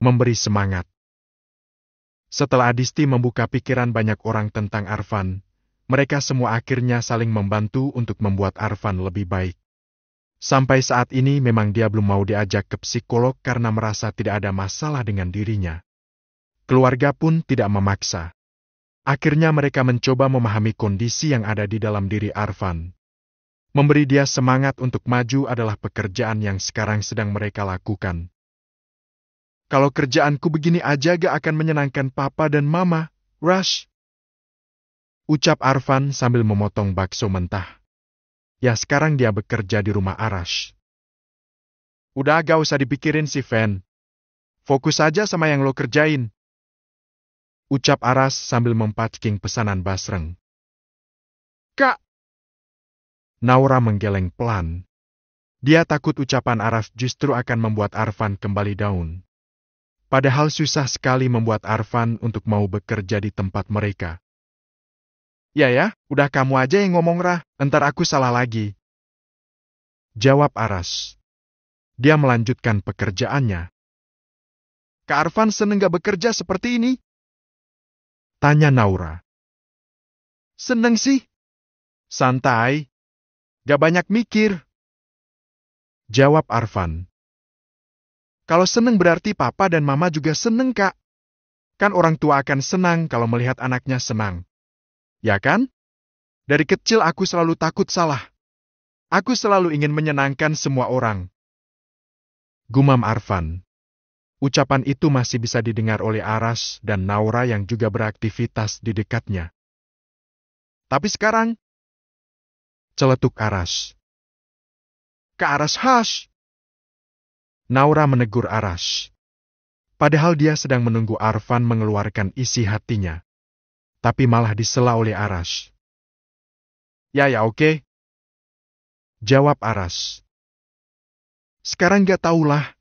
memberi semangat. Setelah Adisti membuka pikiran banyak orang tentang Arvan, mereka semua akhirnya saling membantu untuk membuat Arvan lebih baik. Sampai saat ini memang dia belum mau diajak ke psikolog karena merasa tidak ada masalah dengan dirinya. Keluarga pun tidak memaksa. Akhirnya mereka mencoba memahami kondisi yang ada di dalam diri Arvan. Memberi dia semangat untuk maju adalah pekerjaan yang sekarang sedang mereka lakukan. Kalau kerjaanku begini aja gak akan menyenangkan papa dan mama, Rush. Ucap Arvan sambil memotong bakso mentah. Ya sekarang dia bekerja di rumah Arash. Udah gak usah dipikirin sih, Van. Fokus aja sama yang lo kerjain. Ucap Aras sambil memparking pesanan Basreng. Kak! Naura menggeleng pelan. Dia takut ucapan Aras justru akan membuat Arvan kembali daun. Padahal susah sekali membuat Arvan untuk mau bekerja di tempat mereka. Ya ya, udah kamu aja yang ngomong Rah, entar aku salah lagi. Jawab Aras. Dia melanjutkan pekerjaannya. Kak Arvan seneng gak bekerja seperti ini? Tanya Naura. Seneng sih. Santai. Gak banyak mikir. Jawab Arvan. Kalau seneng berarti papa dan mama juga seneng, Kak. Kan orang tua akan senang kalau melihat anaknya senang. Ya kan? Dari kecil aku selalu takut salah. Aku selalu ingin menyenangkan semua orang. Gumam Arfan. Ucapan itu masih bisa didengar oleh Aras dan Naura yang juga beraktivitas di dekatnya. Tapi sekarang, celetuk Aras. Ke Aras khas. Naura menegur Arash. Padahal dia sedang menunggu Arfan mengeluarkan isi hatinya. Tapi malah disela oleh Arash. Ya ya oke. Okay. Jawab Arash. Sekarang gak tahulah.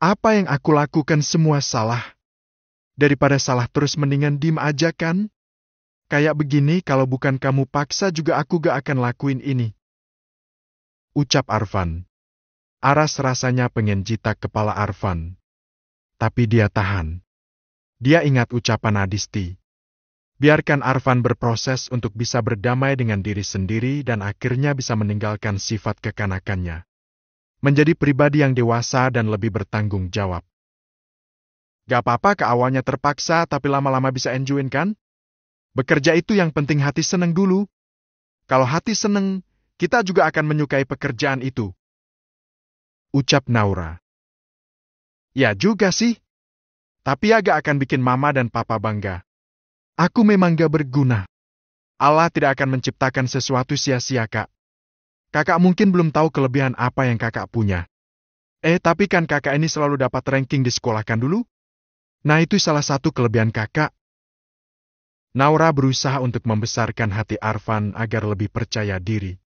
Apa yang aku lakukan semua salah. Daripada salah terus mendingan dim aja kan? Kayak begini kalau bukan kamu paksa juga aku gak akan lakuin ini. Ucap Arfan. Aras rasanya pengen jita kepala Arvan, Tapi dia tahan. Dia ingat ucapan Adisti. Biarkan Arvan berproses untuk bisa berdamai dengan diri sendiri dan akhirnya bisa meninggalkan sifat kekanakannya. Menjadi pribadi yang dewasa dan lebih bertanggung jawab. Gak apa-apa ke awalnya terpaksa tapi lama-lama bisa enjoyin kan? Bekerja itu yang penting hati seneng dulu. Kalau hati seneng, kita juga akan menyukai pekerjaan itu ucap Naura. Ya juga sih. Tapi agak akan bikin mama dan papa bangga. Aku memang gak berguna. Allah tidak akan menciptakan sesuatu sia-sia, Kak. Kakak mungkin belum tahu kelebihan apa yang kakak punya. Eh, tapi kan kakak ini selalu dapat ranking di sekolah kan dulu? Nah, itu salah satu kelebihan kakak. Naura berusaha untuk membesarkan hati Arfan agar lebih percaya diri.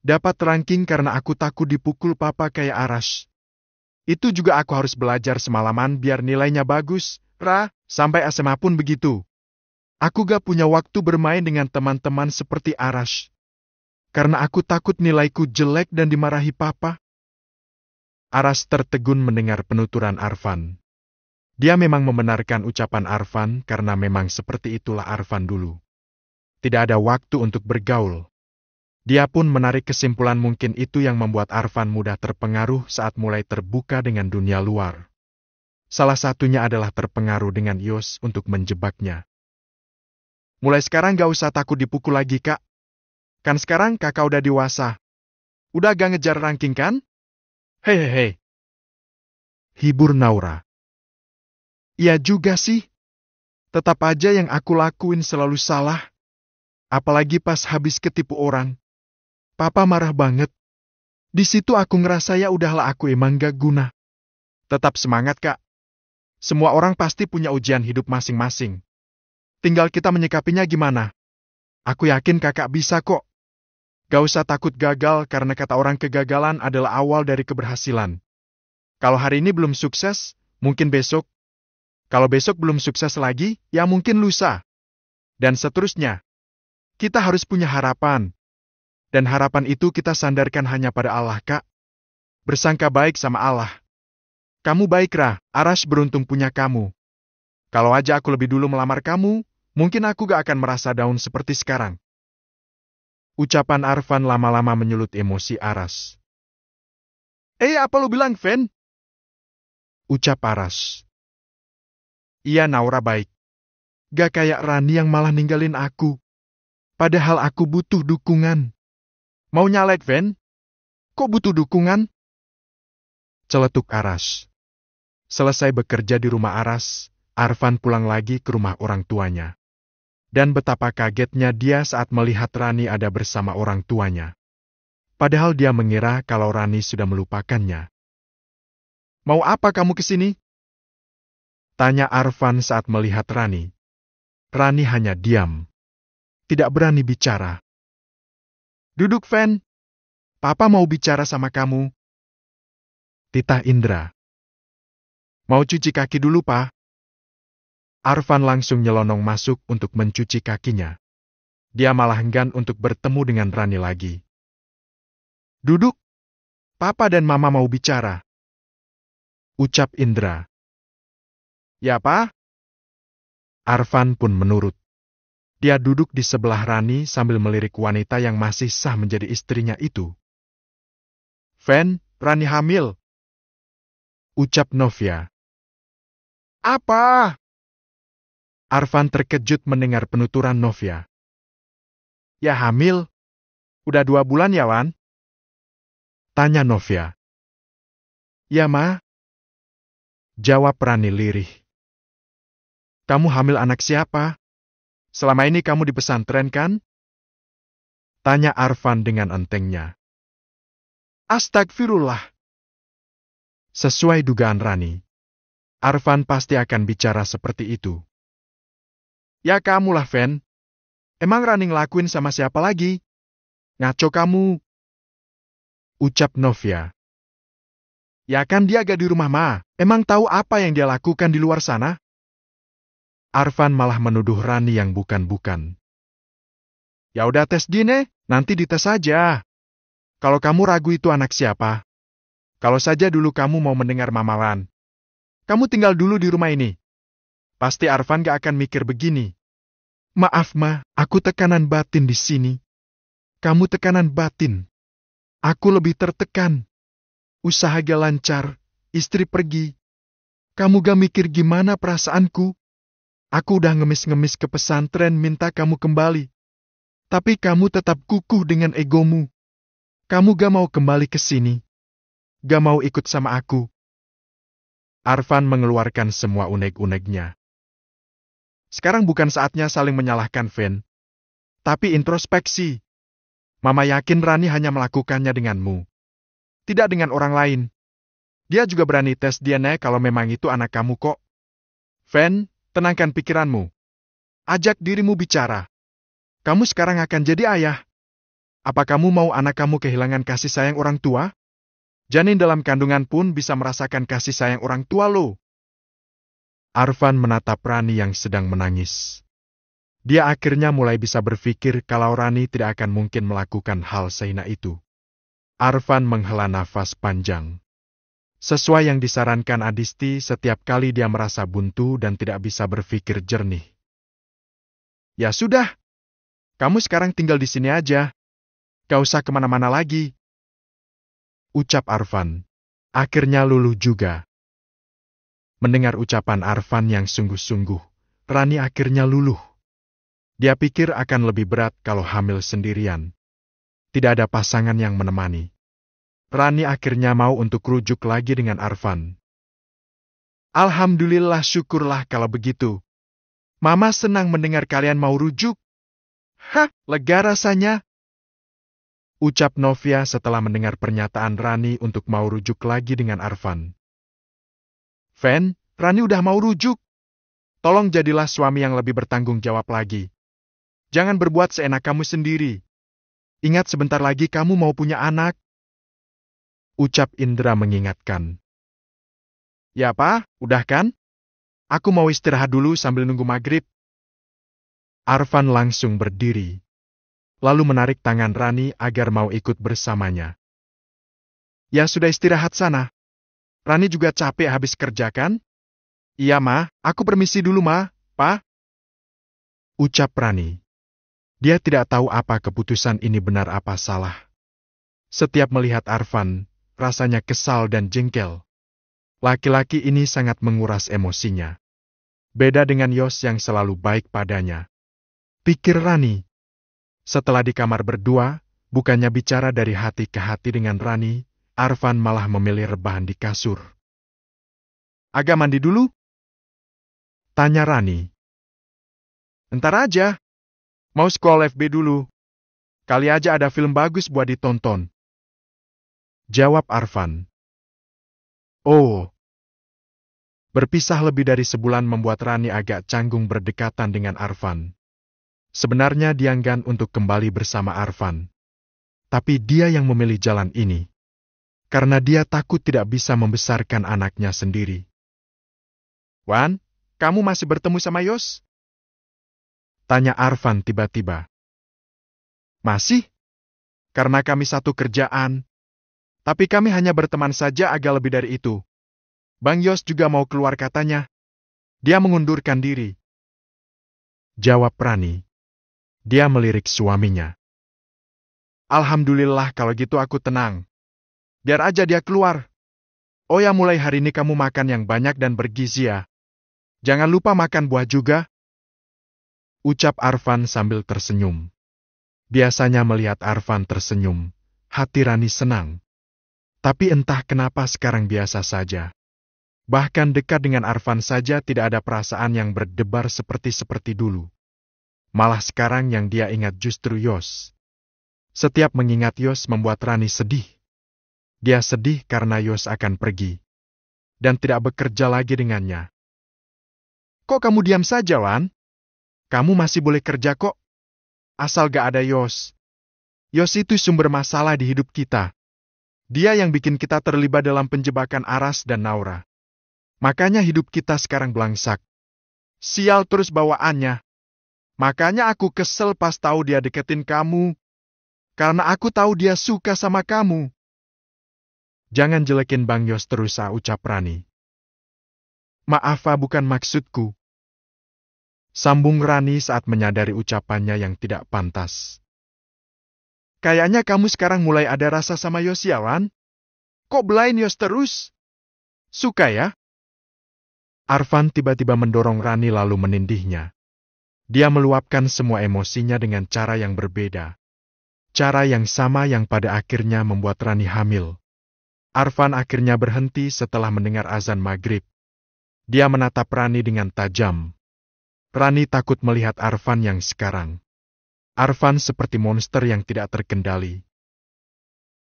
Dapat ranking karena aku takut dipukul papa kayak Arash. Itu juga aku harus belajar semalaman biar nilainya bagus, Ra, sampai SMA pun begitu. Aku gak punya waktu bermain dengan teman-teman seperti Arash. Karena aku takut nilaiku jelek dan dimarahi papa. Aras tertegun mendengar penuturan Arfan. Dia memang membenarkan ucapan Arfan karena memang seperti itulah Arfan dulu. Tidak ada waktu untuk bergaul. Dia pun menarik kesimpulan mungkin itu yang membuat Arfan mudah terpengaruh saat mulai terbuka dengan dunia luar. Salah satunya adalah terpengaruh dengan Yos untuk menjebaknya. Mulai sekarang gak usah takut dipukul lagi kak. Kan sekarang kakak udah dewasa. Udah gak ngejar ranking kan? Hehehe. Hibur Naura. Iya juga sih. Tetap aja yang aku lakuin selalu salah. Apalagi pas habis ketipu orang. Papa marah banget. Di situ aku ngerasa ya udahlah aku emang gak guna. Tetap semangat kak. Semua orang pasti punya ujian hidup masing-masing. Tinggal kita menyikapinya gimana. Aku yakin kakak bisa kok. Gak usah takut gagal karena kata orang kegagalan adalah awal dari keberhasilan. Kalau hari ini belum sukses, mungkin besok. Kalau besok belum sukses lagi, ya mungkin lusa. Dan seterusnya. Kita harus punya harapan, dan harapan itu kita sandarkan hanya pada Allah, Kak. Bersangka baik sama Allah. Kamu baik, Ra. Aras beruntung punya kamu. Kalau aja aku lebih dulu melamar kamu, mungkin aku gak akan merasa down seperti sekarang. Ucapan Arvan lama-lama menyulut emosi Aras. Eh, apa lu bilang, Fen? Ucap Aras. Iya, Naura baik. Gak kayak Rani yang malah ninggalin aku. Padahal aku butuh dukungan. Mau nyalek, Van? Kok butuh dukungan? Celetuk Aras. Selesai bekerja di rumah Aras, Arvan pulang lagi ke rumah orang tuanya. Dan betapa kagetnya dia saat melihat Rani ada bersama orang tuanya. Padahal dia mengira kalau Rani sudah melupakannya. Mau apa kamu ke sini? Tanya Arvan saat melihat Rani. Rani hanya diam. Tidak berani bicara. Duduk, Fen. Papa mau bicara sama kamu. Titah Indra. Mau cuci kaki dulu, Pak. arvan langsung nyelonong masuk untuk mencuci kakinya. Dia malah enggan untuk bertemu dengan Rani lagi. Duduk. Papa dan Mama mau bicara. Ucap Indra. Ya, Pak. arvan pun menurut. Dia duduk di sebelah Rani sambil melirik wanita yang masih sah menjadi istrinya itu. Ven, Rani hamil. Ucap Novia. Apa? Arvan terkejut mendengar penuturan Novia. Ya hamil. Udah dua bulan ya, Wan? Tanya Novia. Ya, Ma. Jawab Rani lirih. Kamu hamil anak siapa? Selama ini kamu di pesantren kan? Tanya Arfan dengan entengnya. Astagfirullah. Sesuai dugaan Rani, Arfan pasti akan bicara seperti itu. Ya kamulah, Ven. Emang Rani ngelakuin sama siapa lagi? Ngaco kamu. Ucap Novia. Ya kan dia agak di rumah Ma. Emang tahu apa yang dia lakukan di luar sana? Arvan malah menuduh Rani yang bukan-bukan. Ya udah tes Dine, eh. nanti dites saja. Kalau kamu ragu itu anak siapa? Kalau saja dulu kamu mau mendengar mamalan. Kamu tinggal dulu di rumah ini. Pasti Arvan gak akan mikir begini. Maaf ma, aku tekanan batin di sini. Kamu tekanan batin. Aku lebih tertekan. Usaha gak lancar, istri pergi. Kamu gak mikir gimana perasaanku? Aku udah ngemis-ngemis ke pesantren minta kamu kembali. Tapi kamu tetap kukuh dengan egomu. Kamu gak mau kembali ke sini. Gak mau ikut sama aku. Arfan mengeluarkan semua unek-uneknya. Sekarang bukan saatnya saling menyalahkan Ven. Tapi introspeksi. Mama yakin Rani hanya melakukannya denganmu. Tidak dengan orang lain. Dia juga berani tes DNA kalau memang itu anak kamu kok. Ven, tenangkan pikiranmu. Ajak dirimu bicara. Kamu sekarang akan jadi ayah. Apa kamu mau anak kamu kehilangan kasih sayang orang tua? Janin dalam kandungan pun bisa merasakan kasih sayang orang tua lo. Arvan menatap Rani yang sedang menangis. Dia akhirnya mulai bisa berpikir kalau Rani tidak akan mungkin melakukan hal sehina itu. Arvan menghela nafas panjang. Sesuai yang disarankan Adisti setiap kali dia merasa buntu dan tidak bisa berpikir jernih. Ya sudah, kamu sekarang tinggal di sini aja. Gak usah kemana-mana lagi. Ucap Arvan. Akhirnya luluh juga. Mendengar ucapan Arvan yang sungguh-sungguh, Rani akhirnya luluh. Dia pikir akan lebih berat kalau hamil sendirian. Tidak ada pasangan yang menemani. Rani akhirnya mau untuk rujuk lagi dengan Arfan. Alhamdulillah syukurlah kalau begitu. Mama senang mendengar kalian mau rujuk. Hah, lega rasanya. Ucap Novia setelah mendengar pernyataan Rani untuk mau rujuk lagi dengan Arfan. Ven, Rani udah mau rujuk. Tolong jadilah suami yang lebih bertanggung jawab lagi. Jangan berbuat seenak kamu sendiri. Ingat sebentar lagi kamu mau punya anak ucap Indra mengingatkan. Ya Pak, udah kan? Aku mau istirahat dulu sambil nunggu maghrib. Arvan langsung berdiri. Lalu menarik tangan Rani agar mau ikut bersamanya. Ya sudah istirahat sana. Rani juga capek habis kerja kan? Iya ma, aku permisi dulu ma, pa. Ucap Rani. Dia tidak tahu apa keputusan ini benar apa salah. Setiap melihat Arvan rasanya kesal dan jengkel. Laki-laki ini sangat menguras emosinya. Beda dengan Yos yang selalu baik padanya. Pikir Rani. Setelah di kamar berdua, bukannya bicara dari hati ke hati dengan Rani, Arvan malah memilih rebahan di kasur. Agak mandi dulu? Tanya Rani. Entar aja. Mau scroll FB dulu. Kali aja ada film bagus buat ditonton. Jawab Arvan. Oh. Berpisah lebih dari sebulan membuat Rani agak canggung berdekatan dengan Arvan. Sebenarnya dia enggan untuk kembali bersama Arvan, Tapi dia yang memilih jalan ini. Karena dia takut tidak bisa membesarkan anaknya sendiri. Wan, kamu masih bertemu sama Yos? Tanya Arvan tiba-tiba. Masih? Karena kami satu kerjaan, tapi kami hanya berteman saja agak lebih dari itu. Bang Yos juga mau keluar katanya. Dia mengundurkan diri. Jawab Prani. Dia melirik suaminya. Alhamdulillah kalau gitu aku tenang. Biar aja dia keluar. Oh ya mulai hari ini kamu makan yang banyak dan bergizi ya. Jangan lupa makan buah juga. Ucap Arfan sambil tersenyum. Biasanya melihat Arfan tersenyum, hati Rani senang. Tapi entah kenapa sekarang biasa saja. Bahkan dekat dengan Arfan saja tidak ada perasaan yang berdebar seperti-seperti dulu. Malah sekarang yang dia ingat justru Yos. Setiap mengingat Yos membuat Rani sedih. Dia sedih karena Yos akan pergi. Dan tidak bekerja lagi dengannya. Kok kamu diam saja, Wan? Kamu masih boleh kerja kok. Asal gak ada Yos. Yos itu sumber masalah di hidup kita. Dia yang bikin kita terlibat dalam penjebakan Aras dan Naura. Makanya hidup kita sekarang belangsak. Sial terus bawaannya. Makanya aku kesel pas tahu dia deketin kamu. Karena aku tahu dia suka sama kamu. Jangan jelekin Bang Yos terus, ucap Rani. Maaf, bukan maksudku. Sambung Rani saat menyadari ucapannya yang tidak pantas. Kayaknya kamu sekarang mulai ada rasa sama Yos ya, Kok belain Yos terus? Suka ya? Arvan tiba-tiba mendorong Rani lalu menindihnya. Dia meluapkan semua emosinya dengan cara yang berbeda. Cara yang sama yang pada akhirnya membuat Rani hamil. Arvan akhirnya berhenti setelah mendengar azan maghrib. Dia menatap Rani dengan tajam. Rani takut melihat Arvan yang sekarang. Arvan seperti monster yang tidak terkendali.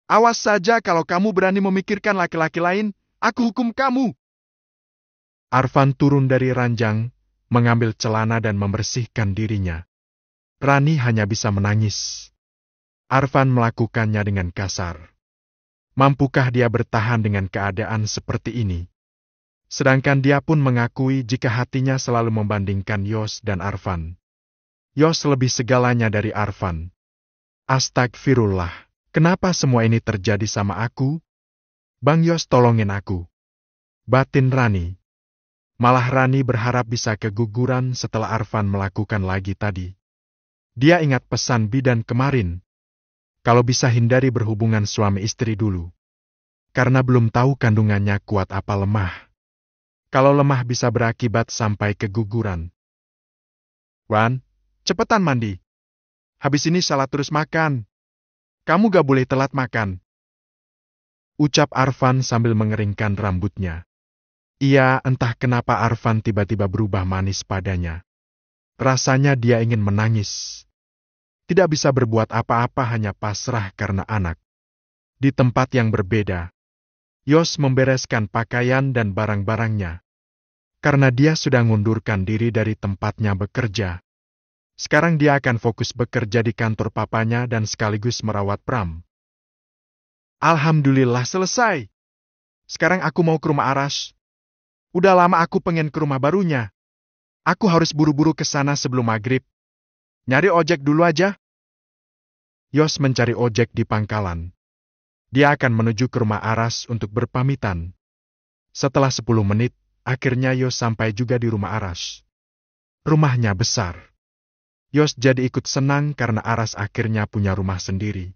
Awas saja kalau kamu berani memikirkan laki-laki lain, aku hukum kamu. Arvan turun dari ranjang, mengambil celana dan membersihkan dirinya. Rani hanya bisa menangis. Arvan melakukannya dengan kasar. Mampukah dia bertahan dengan keadaan seperti ini? Sedangkan dia pun mengakui jika hatinya selalu membandingkan Yos dan Arvan. Yos lebih segalanya dari Arfan. Astagfirullah, kenapa semua ini terjadi sama aku? Bang Yos tolongin aku. Batin Rani. Malah Rani berharap bisa keguguran setelah Arfan melakukan lagi tadi. Dia ingat pesan bidan kemarin. Kalau bisa hindari berhubungan suami istri dulu. Karena belum tahu kandungannya kuat apa lemah. Kalau lemah bisa berakibat sampai keguguran. Wan, Cepetan mandi. Habis ini salah terus makan. Kamu gak boleh telat makan. Ucap Arfan sambil mengeringkan rambutnya. Ia entah kenapa Arfan tiba-tiba berubah manis padanya. Rasanya dia ingin menangis. Tidak bisa berbuat apa-apa hanya pasrah karena anak. Di tempat yang berbeda, Yos membereskan pakaian dan barang-barangnya. Karena dia sudah mengundurkan diri dari tempatnya bekerja, sekarang dia akan fokus bekerja di kantor papanya dan sekaligus merawat Pram. Alhamdulillah selesai. Sekarang aku mau ke rumah Aras. Udah lama aku pengen ke rumah barunya. Aku harus buru-buru ke sana sebelum maghrib. Nyari ojek dulu aja. Yos mencari ojek di pangkalan. Dia akan menuju ke rumah Aras untuk berpamitan. Setelah 10 menit, akhirnya Yos sampai juga di rumah Aras. Rumahnya besar. Yos jadi ikut senang karena Aras akhirnya punya rumah sendiri.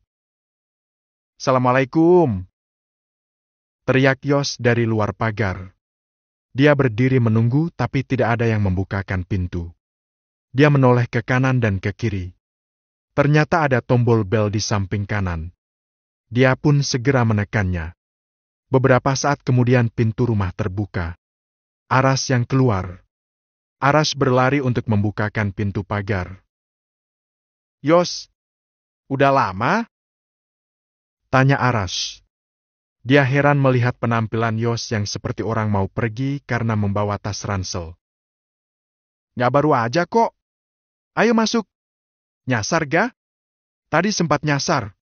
Assalamualaikum. Teriak Yos dari luar pagar. Dia berdiri menunggu tapi tidak ada yang membukakan pintu. Dia menoleh ke kanan dan ke kiri. Ternyata ada tombol bel di samping kanan. Dia pun segera menekannya. Beberapa saat kemudian pintu rumah terbuka. Aras yang keluar. Aras berlari untuk membukakan pintu pagar. Yos, udah lama? Tanya Aras. Dia heran melihat penampilan Yos yang seperti orang mau pergi karena membawa tas ransel. Nggak baru aja kok. Ayo masuk. Nyasar ga? Tadi sempat nyasar.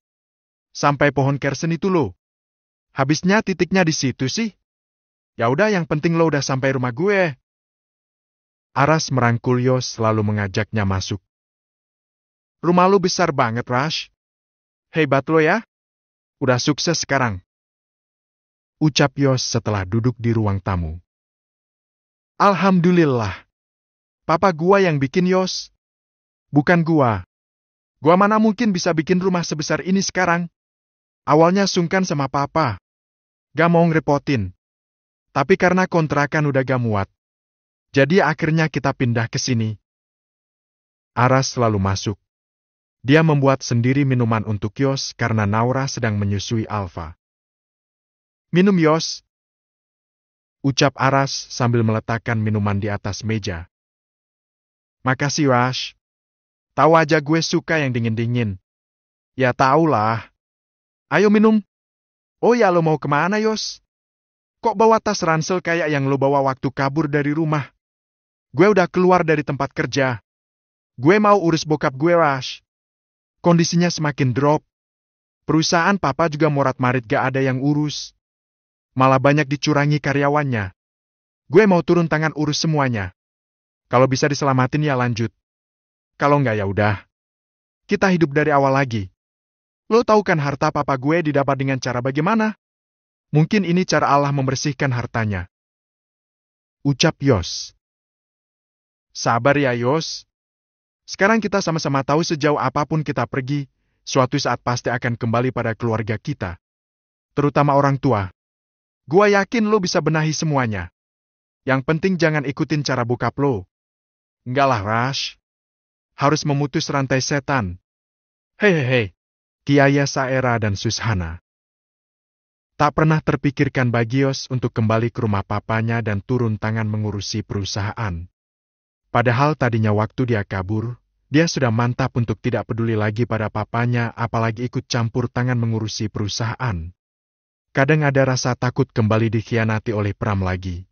Sampai pohon kersen itu loh. Habisnya titiknya di situ sih. Ya udah yang penting lo udah sampai rumah gue. Aras merangkul Yos lalu mengajaknya masuk. Rumah lu besar banget, Rush. Hebat lo ya. Udah sukses sekarang. Ucap Yos setelah duduk di ruang tamu. Alhamdulillah. Papa gua yang bikin Yos. Bukan gua. Gua mana mungkin bisa bikin rumah sebesar ini sekarang. Awalnya sungkan sama papa. Gak mau ngerepotin. Tapi karena kontrakan udah gak muat. Jadi akhirnya kita pindah ke sini. Aras selalu masuk. Dia membuat sendiri minuman untuk Yos karena Naura sedang menyusui Alfa. Minum Yos, ucap Aras sambil meletakkan minuman di atas meja. Makasih, Rash. Tahu aja gue suka yang dingin-dingin. Ya tahulah. Ayo minum. Oh ya lo mau kemana, Yos? Kok bawa tas ransel kayak yang lo bawa waktu kabur dari rumah? Gue udah keluar dari tempat kerja. Gue mau urus bokap gue, Rash. Kondisinya semakin drop. Perusahaan papa juga morat-marit gak ada yang urus. Malah banyak dicurangi karyawannya. Gue mau turun tangan urus semuanya. Kalau bisa diselamatin ya lanjut. Kalau nggak ya udah. Kita hidup dari awal lagi. Lo tau kan harta papa gue didapat dengan cara bagaimana? Mungkin ini cara Allah membersihkan hartanya. Ucap Yos. Sabar ya Yos, sekarang kita sama-sama tahu sejauh apapun kita pergi, suatu saat pasti akan kembali pada keluarga kita. Terutama orang tua. Gua yakin lo bisa benahi semuanya. Yang penting jangan ikutin cara buka lo. Enggak lah, Rash. Harus memutus rantai setan. Hehehe. Kiaya Saera dan Sushana. Tak pernah terpikirkan Bagios untuk kembali ke rumah papanya dan turun tangan mengurusi perusahaan. Padahal tadinya waktu dia kabur, dia sudah mantap untuk tidak peduli lagi pada papanya apalagi ikut campur tangan mengurusi perusahaan. Kadang ada rasa takut kembali dikhianati oleh Pram lagi.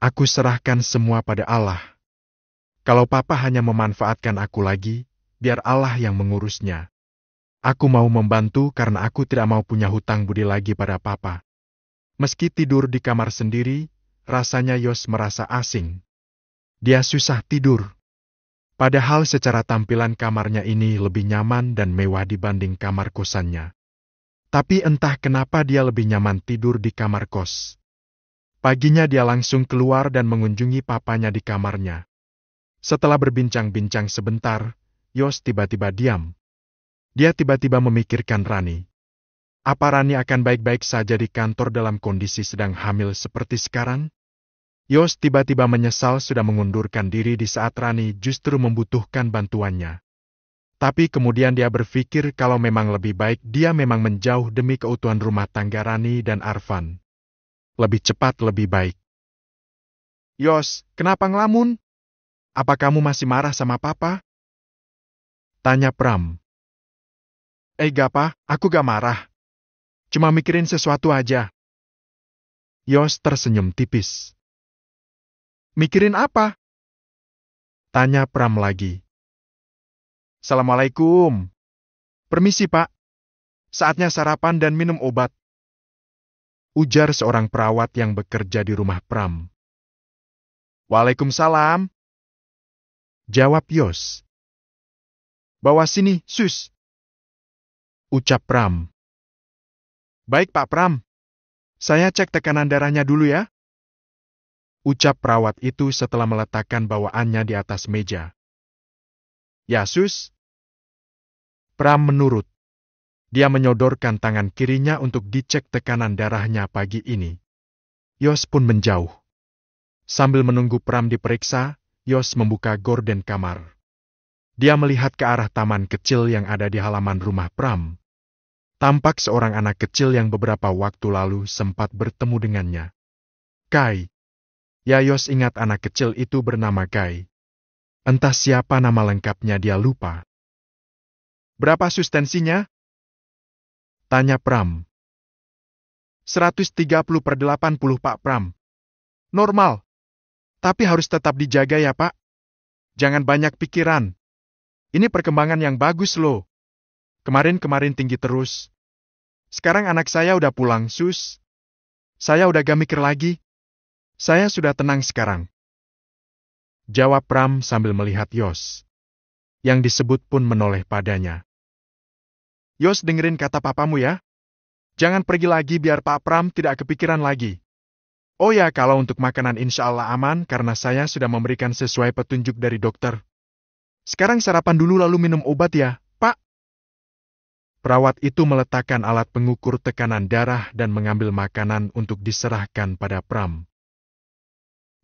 Aku serahkan semua pada Allah. Kalau papa hanya memanfaatkan aku lagi, biar Allah yang mengurusnya. Aku mau membantu karena aku tidak mau punya hutang budi lagi pada papa. Meski tidur di kamar sendiri, rasanya Yos merasa asing. Dia susah tidur. Padahal secara tampilan kamarnya ini lebih nyaman dan mewah dibanding kamar kosannya. Tapi entah kenapa dia lebih nyaman tidur di kamar kos. Paginya dia langsung keluar dan mengunjungi papanya di kamarnya. Setelah berbincang-bincang sebentar, Yos tiba-tiba diam. Dia tiba-tiba memikirkan Rani. Apa Rani akan baik-baik saja di kantor dalam kondisi sedang hamil seperti sekarang? Yos tiba-tiba menyesal sudah mengundurkan diri di saat Rani justru membutuhkan bantuannya. Tapi kemudian dia berpikir kalau memang lebih baik dia memang menjauh demi keutuhan rumah tangga Rani dan Arvan. Lebih cepat lebih baik. Yos, kenapa ngelamun? Apa kamu masih marah sama papa? Tanya Pram. Eh gak apa, aku gak marah. Cuma mikirin sesuatu aja. Yos tersenyum tipis. Mikirin apa? Tanya Pram lagi. Assalamualaikum. Permisi, Pak. Saatnya sarapan dan minum obat. Ujar seorang perawat yang bekerja di rumah Pram. Waalaikumsalam. Jawab Yos. Bawa sini, Sus. Ucap Pram. Baik, Pak Pram. Saya cek tekanan darahnya dulu ya ucap perawat itu setelah meletakkan bawaannya di atas meja. Yasus? Pram menurut. Dia menyodorkan tangan kirinya untuk dicek tekanan darahnya pagi ini. Yos pun menjauh. Sambil menunggu Pram diperiksa, Yos membuka gorden kamar. Dia melihat ke arah taman kecil yang ada di halaman rumah Pram. Tampak seorang anak kecil yang beberapa waktu lalu sempat bertemu dengannya. Kai, Yayos ingat anak kecil itu bernama Kai. Entah siapa nama lengkapnya dia lupa. Berapa sustensinya? Tanya Pram. 130 per 80 Pak Pram. Normal. Tapi harus tetap dijaga ya Pak. Jangan banyak pikiran. Ini perkembangan yang bagus loh. Kemarin-kemarin tinggi terus. Sekarang anak saya udah pulang, sus. Saya udah gak mikir lagi. Saya sudah tenang sekarang. Jawab Pram sambil melihat Yos. Yang disebut pun menoleh padanya. Yos dengerin kata papamu ya. Jangan pergi lagi biar Pak Pram tidak kepikiran lagi. Oh ya, kalau untuk makanan insya Allah aman karena saya sudah memberikan sesuai petunjuk dari dokter. Sekarang sarapan dulu lalu minum obat ya, Pak. Perawat itu meletakkan alat pengukur tekanan darah dan mengambil makanan untuk diserahkan pada Pram.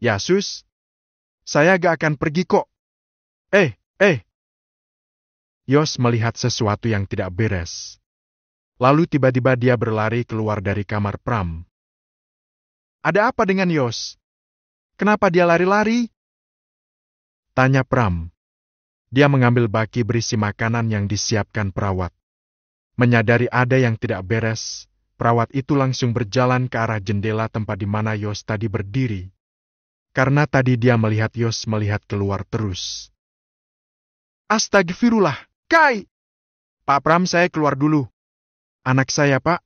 Ya sus, saya gak akan pergi kok. Eh, eh. Yos melihat sesuatu yang tidak beres. Lalu tiba-tiba dia berlari keluar dari kamar Pram. Ada apa dengan Yos? Kenapa dia lari-lari? Tanya Pram. Dia mengambil baki berisi makanan yang disiapkan perawat. Menyadari ada yang tidak beres, perawat itu langsung berjalan ke arah jendela tempat di mana Yos tadi berdiri karena tadi dia melihat Yos melihat keluar terus. Astagfirullah, Kai! Pak Pram saya keluar dulu. Anak saya, Pak.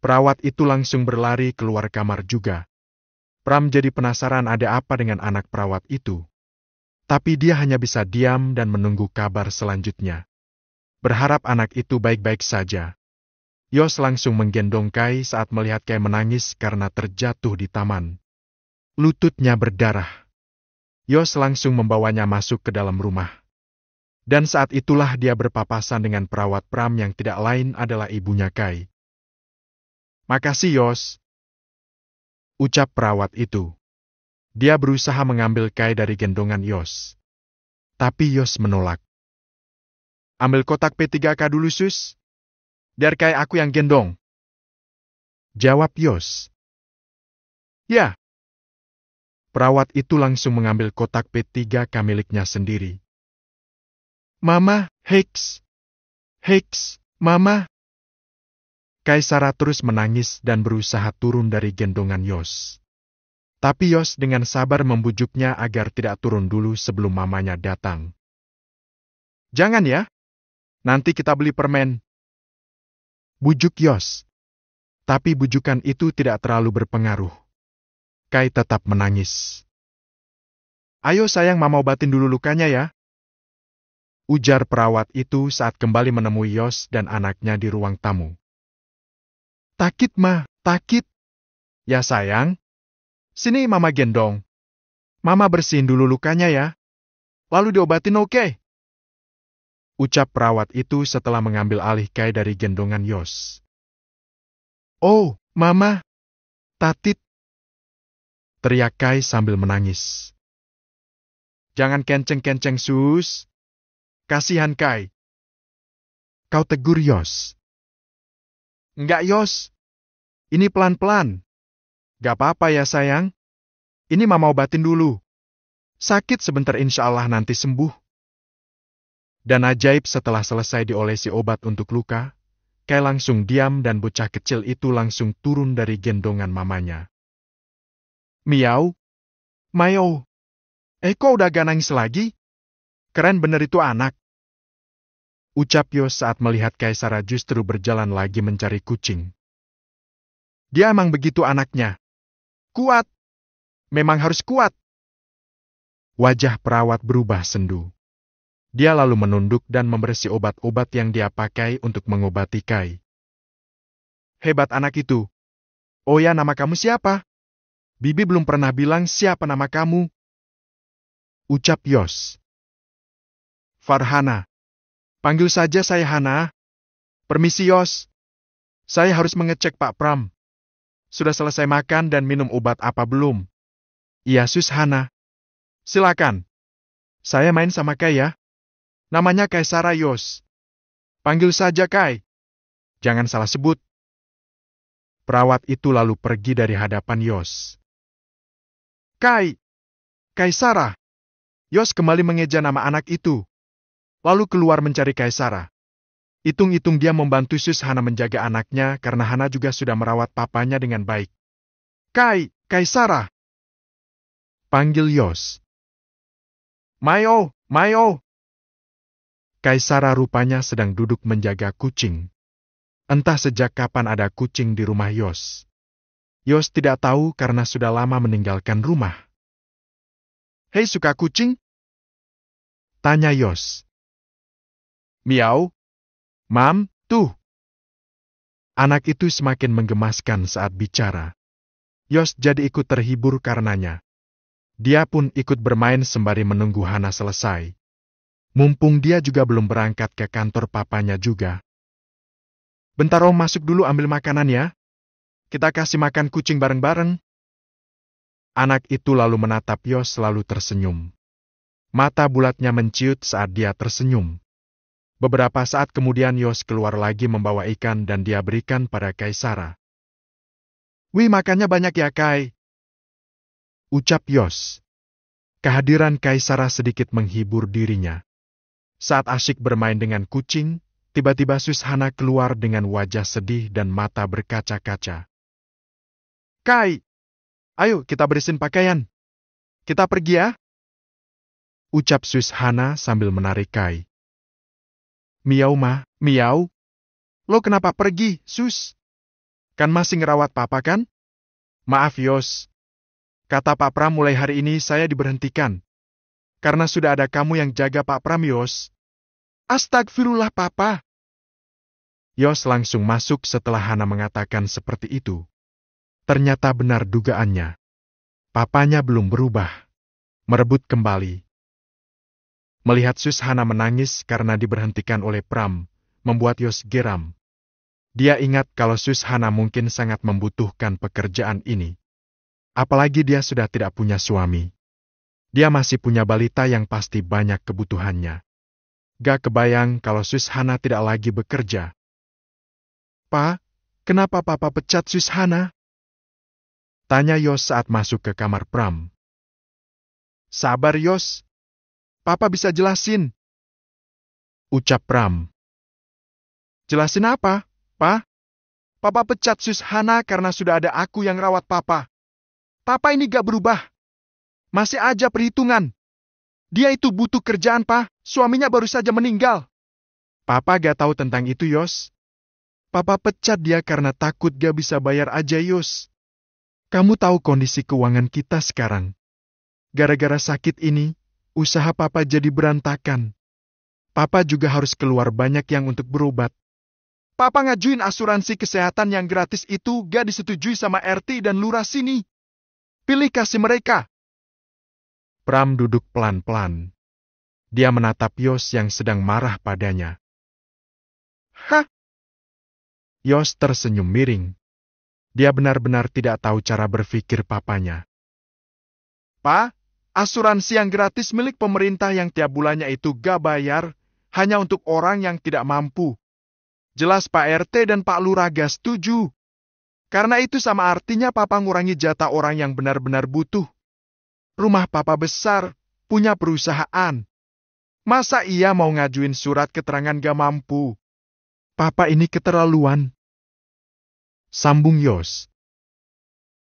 Perawat itu langsung berlari keluar kamar juga. Pram jadi penasaran ada apa dengan anak perawat itu. Tapi dia hanya bisa diam dan menunggu kabar selanjutnya. Berharap anak itu baik-baik saja. Yos langsung menggendong Kai saat melihat Kai menangis karena terjatuh di taman. Lututnya berdarah. Yos langsung membawanya masuk ke dalam rumah. Dan saat itulah dia berpapasan dengan perawat Pram yang tidak lain adalah ibunya Kai. Makasih Yos. Ucap perawat itu. Dia berusaha mengambil Kai dari gendongan Yos. Tapi Yos menolak. Ambil kotak P3K dulu sus. Biar Kai aku yang gendong. Jawab Yos. Ya, Perawat itu langsung mengambil kotak P3K miliknya sendiri. Mama, Hicks! Hicks, Mama! Kaisara terus menangis dan berusaha turun dari gendongan Yos. Tapi Yos dengan sabar membujuknya agar tidak turun dulu sebelum mamanya datang. Jangan ya, nanti kita beli permen. Bujuk Yos. Tapi bujukan itu tidak terlalu berpengaruh. Kai tetap menangis. Ayo sayang mama obatin dulu lukanya ya. Ujar perawat itu saat kembali menemui Yos dan anaknya di ruang tamu. Takit ma, takit. Ya sayang. Sini mama gendong. Mama bersihin dulu lukanya ya. Lalu diobatin oke. Okay? Ucap perawat itu setelah mengambil alih Kai dari gendongan Yos. Oh, mama. Tatit, teriak Kai sambil menangis. Jangan kenceng-kenceng sus. Kasihan Kai. Kau tegur Yos. Enggak Yos. Ini pelan-pelan. Gak apa-apa ya sayang. Ini mama obatin dulu. Sakit sebentar insya Allah nanti sembuh. Dan ajaib setelah selesai diolesi obat untuk luka, Kai langsung diam dan bocah kecil itu langsung turun dari gendongan mamanya, Miau. Mayo. Eko eh, udah gak nangis lagi? Keren bener itu anak. Ucap Yos saat melihat Kaisara justru berjalan lagi mencari kucing. Dia emang begitu anaknya. Kuat. Memang harus kuat. Wajah perawat berubah sendu. Dia lalu menunduk dan membersih obat-obat yang dia pakai untuk mengobati Kai. Hebat anak itu. Oh ya, nama kamu siapa? Bibi belum pernah bilang siapa nama kamu. Ucap Yos. Farhana. Panggil saja saya Hana. Permisi Yos. Saya harus mengecek Pak Pram. Sudah selesai makan dan minum obat apa belum? Iya Sus Hana. Silakan. Saya main sama Kai ya. Namanya Kai Sarayos. Yos. Panggil saja Kai. Jangan salah sebut. Perawat itu lalu pergi dari hadapan Yos. Kai, Kaisara. Yos kembali mengeja nama anak itu. Lalu keluar mencari Kaisara. Itung-itung dia membantu Sus Hana menjaga anaknya karena Hana juga sudah merawat papanya dengan baik. Kai, Kaisara. Panggil Yos. Mayo, oh, Mayo. Oh. Kaisara rupanya sedang duduk menjaga kucing. Entah sejak kapan ada kucing di rumah Yos. Yos tidak tahu karena sudah lama meninggalkan rumah. Hei suka kucing? Tanya Yos. Miau. Mam, tuh. Anak itu semakin menggemaskan saat bicara. Yos jadi ikut terhibur karenanya. Dia pun ikut bermain sembari menunggu Hana selesai. Mumpung dia juga belum berangkat ke kantor papanya juga. Bentar om masuk dulu ambil makanan ya, kita kasih makan kucing bareng-bareng. Anak itu lalu menatap Yos selalu tersenyum. Mata bulatnya menciut saat dia tersenyum. Beberapa saat kemudian Yos keluar lagi membawa ikan dan dia berikan pada Kaisara. Wih makannya banyak ya Kai. Ucap Yos. Kehadiran Kaisara sedikit menghibur dirinya. Saat asyik bermain dengan kucing, tiba-tiba Sushana keluar dengan wajah sedih dan mata berkaca-kaca. Kai, ayo kita beresin pakaian. Kita pergi ya. Ucap Swiss Hana sambil menarik Kai. Miau ma, miau. Lo kenapa pergi, Sus? Kan masih ngerawat papa kan? Maaf Yos. Kata Pak Pram mulai hari ini saya diberhentikan. Karena sudah ada kamu yang jaga Pak Pram, Yos. Astagfirullah, Papa. Yos langsung masuk setelah Hana mengatakan seperti itu. Ternyata benar dugaannya. Papanya belum berubah. Merebut kembali. Melihat Sushana menangis karena diberhentikan oleh Pram, membuat Yos geram. Dia ingat kalau Sushana mungkin sangat membutuhkan pekerjaan ini. Apalagi dia sudah tidak punya suami. Dia masih punya balita yang pasti banyak kebutuhannya. Gak kebayang kalau Sushana tidak lagi bekerja. Pa, kenapa papa pecat Sushana? Tanya Yos saat masuk ke kamar Pram. Sabar Yos. Papa bisa jelasin. Ucap Pram. Jelasin apa, Pa? Papa pecat Sus Hana karena sudah ada aku yang rawat Papa. Papa ini gak berubah. Masih aja perhitungan. Dia itu butuh kerjaan, Pa. Suaminya baru saja meninggal. Papa gak tahu tentang itu, Yos. Papa pecat dia karena takut gak bisa bayar aja, Yos. Kamu tahu kondisi keuangan kita sekarang. Gara-gara sakit ini, usaha papa jadi berantakan. Papa juga harus keluar banyak yang untuk berobat. Papa ngajuin asuransi kesehatan yang gratis itu gak disetujui sama RT dan lurah sini. Pilih kasih mereka. Pram duduk pelan-pelan. Dia menatap Yos yang sedang marah padanya. Hah? Yos tersenyum miring. Dia benar-benar tidak tahu cara berpikir papanya. Pa, asuransi yang gratis milik pemerintah yang tiap bulannya itu gak bayar, hanya untuk orang yang tidak mampu. Jelas Pak RT dan Pak Lurah setuju. Karena itu sama artinya Papa ngurangi jatah orang yang benar-benar butuh. Rumah Papa besar, punya perusahaan. Masa ia mau ngajuin surat keterangan gak mampu? Papa ini keterlaluan. Sambung Yos.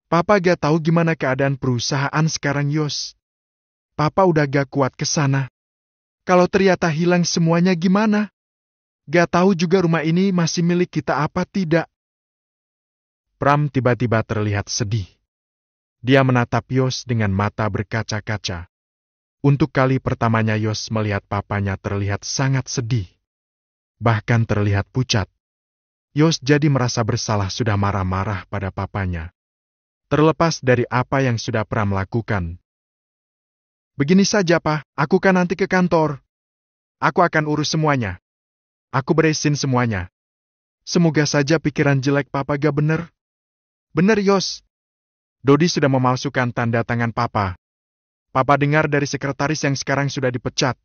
Papa gak tahu gimana keadaan perusahaan sekarang Yos. Papa udah gak kuat ke sana. Kalau ternyata hilang semuanya gimana? Gak tahu juga rumah ini masih milik kita apa tidak. Pram tiba-tiba terlihat sedih. Dia menatap Yos dengan mata berkaca-kaca. Untuk kali pertamanya Yos melihat papanya terlihat sangat sedih. Bahkan terlihat pucat. Yos jadi merasa bersalah sudah marah-marah pada papanya. Terlepas dari apa yang sudah pernah melakukan. Begini saja, Pak. Aku kan nanti ke kantor. Aku akan urus semuanya. Aku beresin semuanya. Semoga saja pikiran jelek Papa gak bener. Bener, Yos. Dodi sudah memalsukan tanda tangan Papa. Papa dengar dari sekretaris yang sekarang sudah dipecat.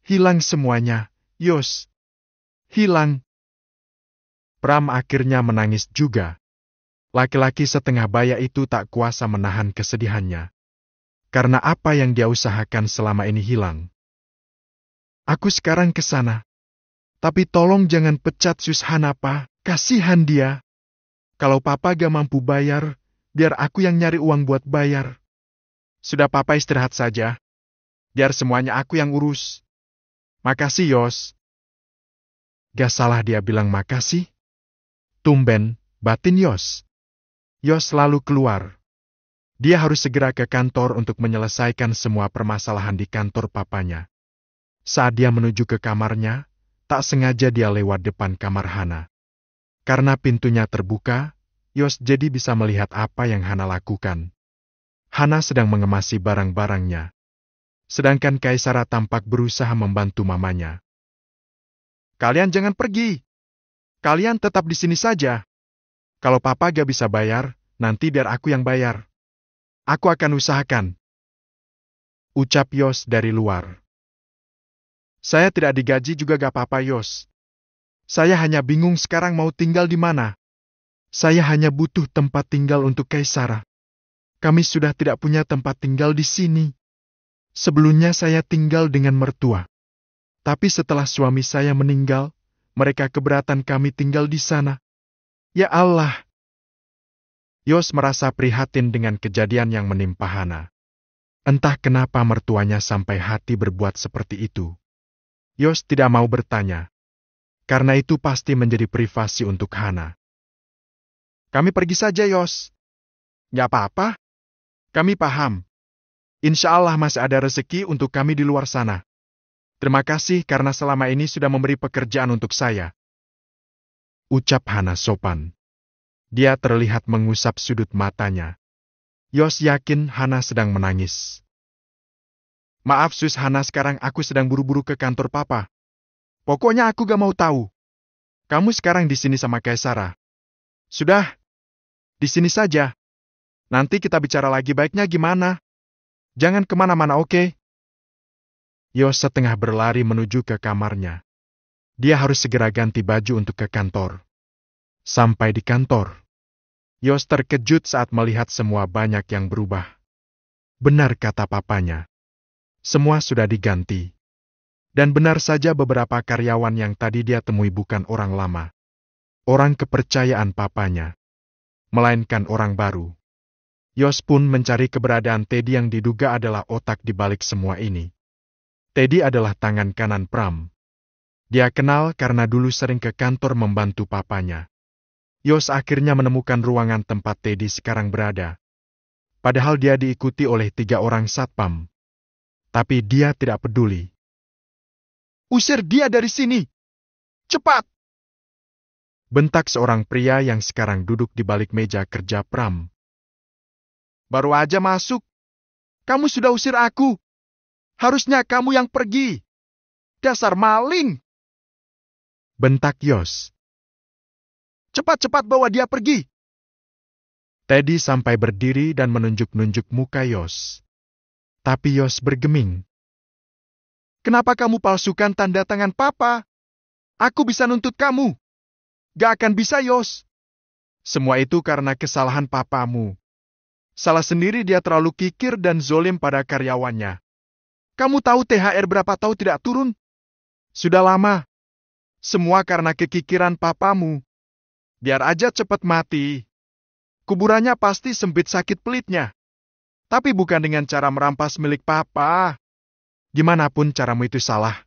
Hilang semuanya, Yos. Hilang. Ram akhirnya menangis juga. Laki-laki setengah baya itu tak kuasa menahan kesedihannya. Karena apa yang dia usahakan selama ini hilang. Aku sekarang ke sana. Tapi tolong jangan pecat Sushana, Pak. Kasihan dia. Kalau papa gak mampu bayar, biar aku yang nyari uang buat bayar. Sudah papa istirahat saja. Biar semuanya aku yang urus. Makasih, Yos. Gak salah dia bilang makasih, Tumben, batin Yos. Yos selalu keluar. Dia harus segera ke kantor untuk menyelesaikan semua permasalahan di kantor papanya. Saat dia menuju ke kamarnya, tak sengaja dia lewat depan kamar Hana. Karena pintunya terbuka, Yos jadi bisa melihat apa yang Hana lakukan. Hana sedang mengemasi barang-barangnya. Sedangkan Kaisara tampak berusaha membantu mamanya. Kalian jangan pergi, Kalian tetap di sini saja. Kalau papa gak bisa bayar, nanti biar aku yang bayar. Aku akan usahakan. Ucap Yos dari luar. Saya tidak digaji juga gak apa-apa Yos. Saya hanya bingung sekarang mau tinggal di mana. Saya hanya butuh tempat tinggal untuk Kaisara. Kami sudah tidak punya tempat tinggal di sini. Sebelumnya saya tinggal dengan mertua. Tapi setelah suami saya meninggal, mereka keberatan kami tinggal di sana. Ya Allah! Yos merasa prihatin dengan kejadian yang menimpa Hana. Entah kenapa mertuanya sampai hati berbuat seperti itu. Yos tidak mau bertanya. Karena itu pasti menjadi privasi untuk Hana. Kami pergi saja, Yos. Ya apa-apa. Kami paham. Insya Allah masih ada rezeki untuk kami di luar sana. Terima kasih karena selama ini sudah memberi pekerjaan untuk saya. Ucap Hana sopan. Dia terlihat mengusap sudut matanya. Yos yakin Hana sedang menangis. Maaf Sus Hana sekarang aku sedang buru-buru ke kantor papa. Pokoknya aku gak mau tahu. Kamu sekarang di sini sama Kaisara. Sudah. Di sini saja. Nanti kita bicara lagi baiknya gimana. Jangan kemana-mana oke? Okay? Yos setengah berlari menuju ke kamarnya. Dia harus segera ganti baju untuk ke kantor. Sampai di kantor, Yos terkejut saat melihat semua banyak yang berubah. Benar kata papanya. Semua sudah diganti. Dan benar saja beberapa karyawan yang tadi dia temui bukan orang lama. Orang kepercayaan papanya. Melainkan orang baru. Yos pun mencari keberadaan Teddy yang diduga adalah otak di balik semua ini. Teddy adalah tangan kanan Pram. Dia kenal karena dulu sering ke kantor membantu papanya. Yos akhirnya menemukan ruangan tempat Teddy sekarang berada. Padahal dia diikuti oleh tiga orang satpam. Tapi dia tidak peduli. Usir dia dari sini! Cepat! Bentak seorang pria yang sekarang duduk di balik meja kerja Pram. Baru aja masuk. Kamu sudah usir aku. Harusnya kamu yang pergi. Dasar maling! Bentak Yos. Cepat-cepat bawa dia pergi. Teddy sampai berdiri dan menunjuk-nunjuk muka Yos. Tapi Yos bergeming. Kenapa kamu palsukan tanda tangan papa? Aku bisa nuntut kamu. Gak akan bisa, Yos. Semua itu karena kesalahan papamu. Salah sendiri dia terlalu kikir dan zolim pada karyawannya. Kamu tahu THR berapa tahu tidak turun? Sudah lama. Semua karena kekikiran papamu. Biar aja cepat mati. Kuburannya pasti sempit sakit pelitnya. Tapi bukan dengan cara merampas milik papa. Gimana pun caramu itu salah.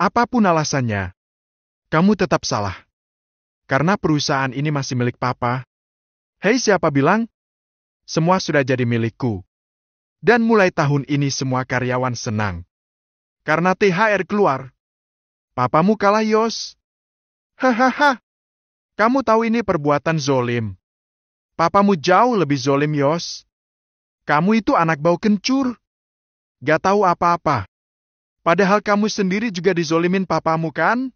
Apapun alasannya, kamu tetap salah. Karena perusahaan ini masih milik papa. Hei siapa bilang? Semua sudah jadi milikku. Dan mulai tahun ini semua karyawan senang. Karena THR keluar. Papamu kalah Yos. Hahaha. Kamu tahu ini perbuatan zolim. Papamu jauh lebih zolim Yos. Kamu itu anak bau kencur. Gak tahu apa-apa. Padahal kamu sendiri juga dizolimin papamu kan?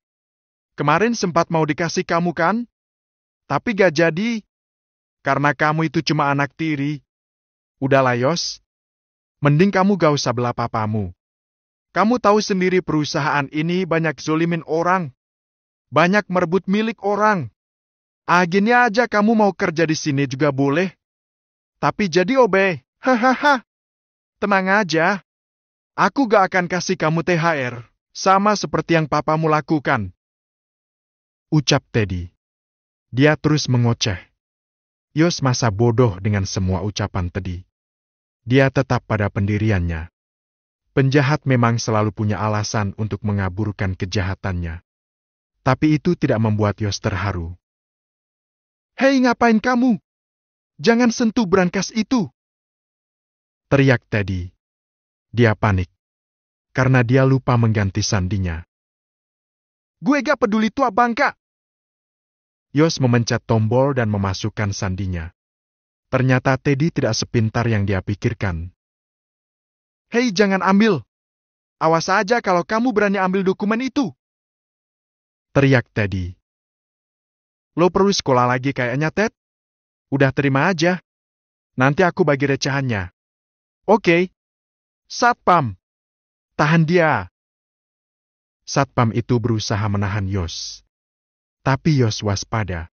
Kemarin sempat mau dikasih kamu kan? Tapi gak jadi. Karena kamu itu cuma anak tiri. Udahlah Yos, Mending kamu gak usah bela papamu. Kamu tahu sendiri perusahaan ini banyak zolimin orang. Banyak merebut milik orang. Agennya aja kamu mau kerja di sini juga boleh. Tapi jadi obe. Hahaha. Tenang aja. Aku gak akan kasih kamu THR. Sama seperti yang papamu lakukan. Ucap Teddy. Dia terus mengoceh. Yos masa bodoh dengan semua ucapan Teddy dia tetap pada pendiriannya. Penjahat memang selalu punya alasan untuk mengaburkan kejahatannya. Tapi itu tidak membuat Yos terharu. Hei ngapain kamu? Jangan sentuh berangkas itu! Teriak Teddy. Dia panik. Karena dia lupa mengganti sandinya. Gue gak peduli tua bangka! Yos memencet tombol dan memasukkan sandinya. Ternyata Teddy tidak sepintar yang dia pikirkan. Hei, jangan ambil! Awas saja kalau kamu berani ambil dokumen itu! Teriak Teddy. Lo perlu sekolah lagi kayaknya, Ted? Udah terima aja. Nanti aku bagi recehannya. Oke. Okay. Satpam! Tahan dia! Satpam itu berusaha menahan Yos. Tapi Yos waspada.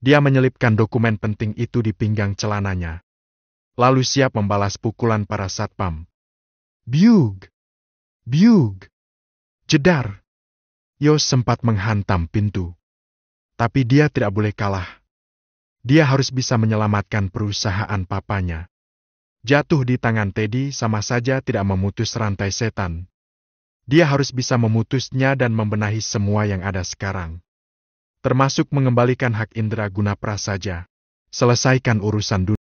Dia menyelipkan dokumen penting itu di pinggang celananya. Lalu siap membalas pukulan para satpam. Biug! Biug! Jedar! Yos sempat menghantam pintu. Tapi dia tidak boleh kalah. Dia harus bisa menyelamatkan perusahaan papanya. Jatuh di tangan Teddy sama saja tidak memutus rantai setan. Dia harus bisa memutusnya dan membenahi semua yang ada sekarang termasuk mengembalikan hak indera guna prasaja. Selesaikan urusan dunia.